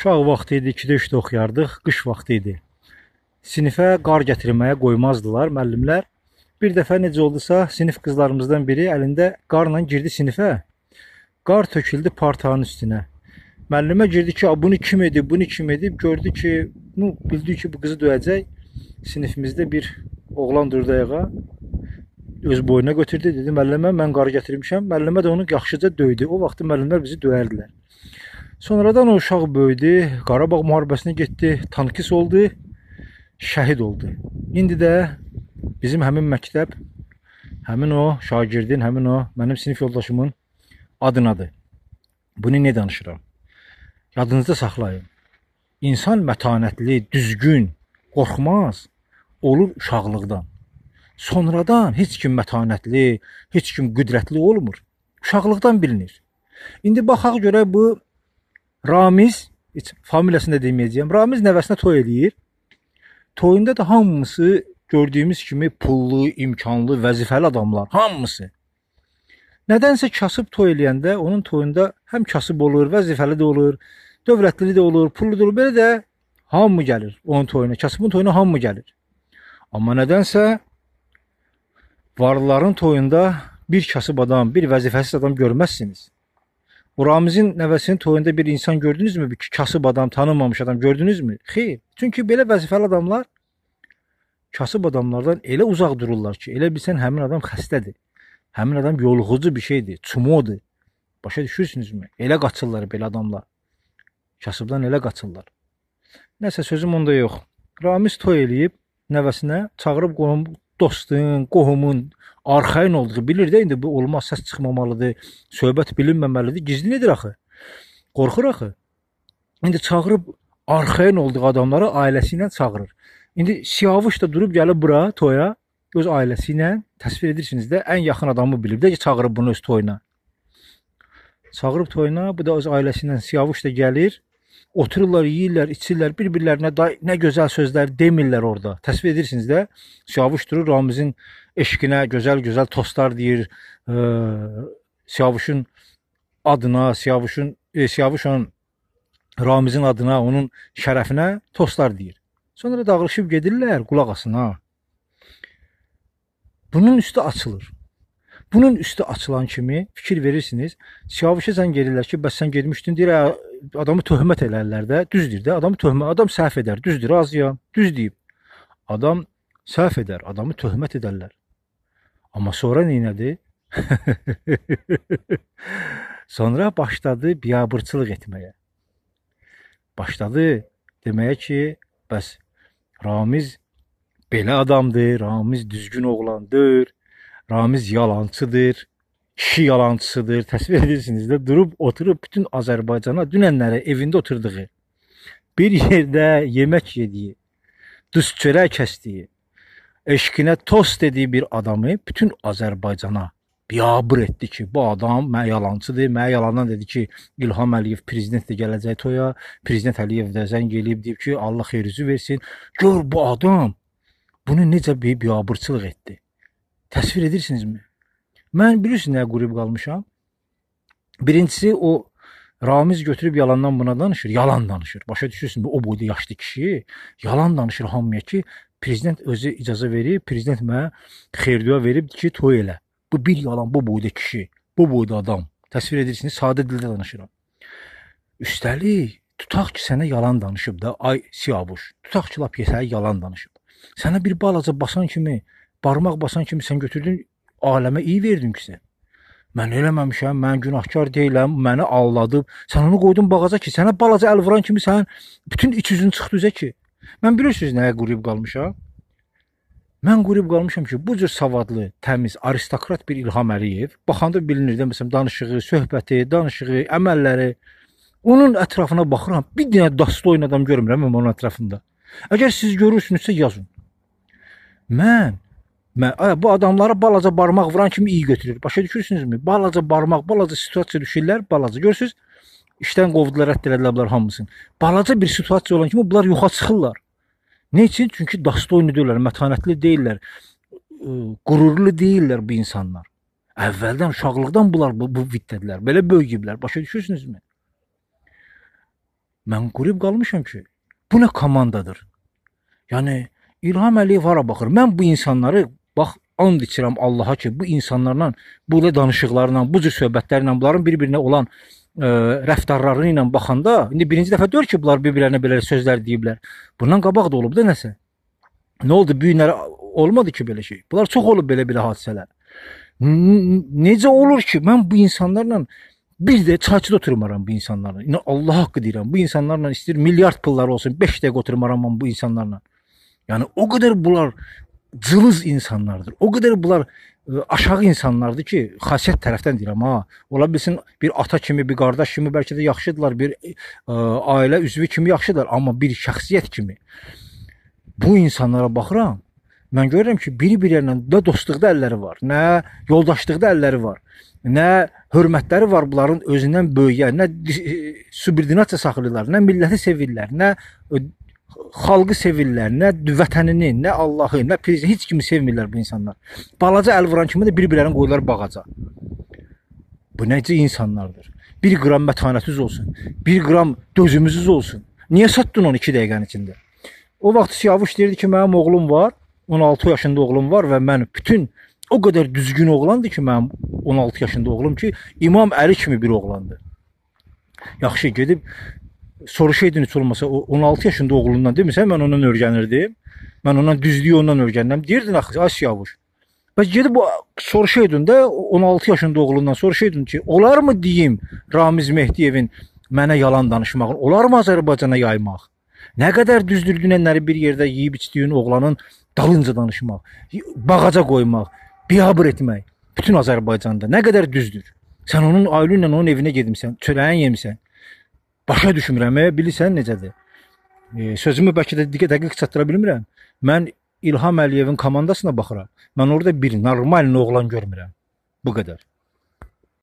Uşaq vaxtı idi, 2-də 3-də oxuyardıq, qış vaxtı idi. Sinifə qar gətirməyə qoymazdılar müəllimlər. Bir dəfə necə oldusa, sinif qızlarımızdan biri əlində qarla girdi sinifə. Qar töküldü partanın üstünə. Müəllimə girdi ki, bunu kim edib, bunu kim edib, gördü ki, bu bildi ki, bu qızı döyəcək. Sinifimizdə bir oğlan durdu ayağa, öz boynuna götürdü, dedi müəllimə mən qar gətirmişəm. Müəllimə də onu yaxşıca döydü. O vaxt müəllimlər bizi döyərdilər. Sonradan o uşaq böyüdü, Qarabağ müharibəsinə getdi, tankist oldu, şəhid oldu. İndi də bizim həmin məktəb, həmin o şagirdin, həmin o mənim sinif yoldaşımın adınadır. Bunu nə danışıram? Yadınızda saxlayın. İnsan mətanətli, düzgün, qorxmaz olur uşaqlıqdan. Sonradan heç kim mətanətli, heç kim qüdrətli olmur. Uşaqlıqdan bilinir. İndi baxaq görək bu Ramiz, familiyasını da deməyəcəyəm. Ramiz nəvəsinə toy eləyir. Toyunda da hamısı gördüyümüz kimi pullu, imkanlı, vəzifəli adamlar, hamısı. Nədənsə kasıb toy eləyəndə onun toyunda həm kasıb olur, vəzifəli də olur, dövlətli də olur, pullu da olur, belə də hamı gəlir onun toyuna, kasıbın toyuna hamı gəlir. Amma nədənsə varlıların toyunda bir kasıb adam, bir vəzifəsiz adam görməzsiniz. Ramizin nəvəsinin toyunda bir insan gördünüzmü? Bir kasıb adam, tanınmamış adam gördünüzmü? Xeyr. Çünki belə vəzifəli adamlar kasıb adamlardan elə uzaq dururlar ki, elə bilsən həmin adam xəstədir. Həmin adam yoluxucu bir şeydir, çumodur. Başa düşürsünüzmü? Elə qaçırlar belə adamlar. Kasıbdan elə qaçırlar. Nəsə sözüm onda yox. Ramiz toy eləyib, nəvəsinə çağırıb qonum dostun, qohumun arxayın olduğu bilir də indi bu olmaz, səs çıxmamalıdır, söhbət bilinməməlidir. Gizli nedir axı? Qorxur axı. İndi çağırıb arxayın olduğu adamları ailəsi ilə çağırır. İndi Siyavuş da durub gəlib bura toya öz ailəsi ilə təsvir edirsiniz də ən yaxın adamı bilib də ki, çağırıb bunu öz toyuna. Çağırıb toyuna, bu da öz ailəsi ilə Siyavuş da gəlir. Otururlar, yeyirlər, içirlər, bir-birlərinə nə gözəl sözlər demirlər orada. Təsvir edirsiniz də. Siyavuş durur Ramizin eşqinə gözəl-gözəl tostlar deyir. E, Siyavuşun adına, Siyavuşun e, Siyavuş onun Ramizin adına, onun şərəfinə tostlar deyir. Sonra dağılışıb gedirlər qulaq asın ha. Bunun üstü açılır. Bunun üstü açılan kimi fikir verirsiniz. Siyavuşa zəng edirlər ki, bəs sən getmişdin, deyir, adamı töhmət elərlər də. Düzdür də, adamı töhmət, adam səhv edər. Düzdür, razıyam. Düz deyib. Adam səhv edər, adamı töhmət edərlər. Amma sonra neynədi? sonra başladı biabırçılıq etməyə. Başladı deməyə ki, bəs Ramiz belə adamdır, Ramiz düzgün oğlandır. Ramiz yalançıdır, kişi yalançısıdır. Təsvir edirsiniz də durub oturub bütün Azərbaycana dünənlərə evində oturduğu, bir yerdə yemək yediyi, düz çörək kəsdiyi, eşqinə tost dediyi bir adamı bütün Azərbaycana biabır etdi ki, bu adam mən yalançıdır. Mən yalandan dedi ki, İlham Əliyev prezident də gələcək toya. Prezident Əliyev də zəng eləyib deyib ki, Allah xeyir üzü versin. Gör bu adam bunu necə bir biabırçılıq etdi. Təsvir edirsinizmi? Mən bilirsiniz nə qurub qalmışam? Birincisi o Ramiz götürüb yalandan buna danışır, yalan danışır. Başa düşürsünüz, o boyda yaşlı kişi yalan danışır hamıya ki, prezident özü icazə verib, prezident mənə xeyirduya verib ki, toy elə. Bu bir yalan, bu boyda kişi, bu boyda adam. Təsvir edirsiniz, sadə dildə danışıram. Üstəlik, tutaq ki, sənə yalan danışıb da, ay Siyavuş. Tutaq ki, lap sənə yalan danışıb. Sənə bir balaca basan kimi barmaq basan kimi sən götürdün, aləmə iyi verdin ki sən. Mən eləməmişəm, mən günahkar deyiləm, məni alladıb. Sən onu qoydun bağaca ki, sənə balaca əl vuran kimi sənin bütün iç üzün çıxdı üzə ki. Mən bilirsiniz nəyə quruyub qalmışam? Mən quruyub qalmışam ki, bu cür savadlı, təmiz, aristokrat bir İlham Əliyev, baxanda bilinir də, məsələn, danışığı, söhbəti, danışığı, əməlləri. Onun ətrafına baxıram, bir dənə dastoyun adam görmürəm onun ətrafında. Əgər siz görürsünüzsə yazın. Mən Mən, ə, bu adamları balaca barmaq vuran kimi iyi götürür. Başa düşürsünüzmü? Balaca barmaq, balaca situasiya düşürlər, balaca. Görürsüz? İşdən qovdular, rədd elədilər bunlar hamısını. Balaca bir situasiya olan kimi bunlar yoxa çıxırlar. Nə üçün? Çünki dastoynu deyirlər, mətanətli deyillər, qürurlu deyillər bu insanlar. Əvvəldən uşaqlıqdan bunlar bu, bu vitdədilər. Belə böyüyüblər. Başa düşürsünüzmü? Mən qurub qalmışam ki, bu nə komandadır? Yəni İlham Əliyev hara baxır? Mən bu insanları Bax, and içirəm Allaha ki, bu insanlarla, bu danışıqlarla, bu cür söhbətlərlə, bunların bir-birinə olan ə, e, rəftarları ilə baxanda, indi birinci dəfə deyir ki, bunlar bir-birinə belə sözlər deyiblər. Bundan qabaq da olub da nəsə. Nə oldu? Bu günlər olmadı ki belə şey. Bunlar çox olub belə-belə hadisələr. Necə olur ki, mən bu insanlarla bir də çayçıda oturmaram bu insanlarla. İndi Allah haqqı deyirəm. Bu insanlarla istəyir milyard pulları olsun, 5 dəqiqə oturmaram mən bu insanlarla. Yəni o qədər bunlar cılız insanlardır. O qədər bunlar e, aşağı insanlardır ki, xasiyyət tərəfdən deyirəm ha. Ola bilsin bir ata kimi, bir qardaş kimi bəlkə də yaxşıdırlar, bir ə, e, ailə üzvü kimi yaxşıdırlar, amma bir şəxsiyyət kimi bu insanlara baxıram, mən görürəm ki, biri-biriylə nə dostluqda əlləri var, nə yoldaşlıqda əlləri var, nə hörmətləri var bunların özündən böyüyə, nə e, subordinasiya saxlayırlar, nə milləti sevirlər, nə xalqı sevirlər, nə vətənini, nə Allahı, nə prezidenti, heç kimi sevmirlər bu insanlar. Balaca əl vuran kimi də bir-birlərini qoyurlar bağaca. Bu necə insanlardır? 1 qram mətanətiniz olsun, 1 qram dözümüzüz olsun. Niyə satdın onu 2 dəqiqənin içində? O vaxt Siyavuş deyirdi ki, mənim oğlum var, 16 yaşında oğlum var və mən bütün o qədər düzgün oğlandı ki, mənim 16 yaşında oğlum ki, İmam Əli kimi bir oğlandı. Yaxşı gedib soruşaydın heç olmasa o 16 yaşında oğlundan demisən mən ondan öyrənirdim. Mən ondan düzlüyü ondan öyrənirəm. Deyirdin axı As Yavuş. Bəs gedib soruşaydın da 16 yaşında oğlundan soruşaydın ki, olarmı deyim Ramiz Mehdiyevin mənə yalan danışmağın, olarmı Azərbaycana yaymaq? Nə qədər düzdür dünənləri bir yerdə yeyib içdiyin oğlanın dalınca danışmaq, bağaca qoymaq, biabır etmək bütün Azərbaycanda nə qədər düzdür? Sən onun ailə ilə onun evinə gedimsən, çörəyin yemisən başa düşmürəm. E, bilirsən necədir? E, sözümü bəlkə də dəqiq çatdıra bilmirəm. Mən İlham Əliyevin komandasına baxıram. Mən orada bir normal oğlan görmürəm. Bu qədər.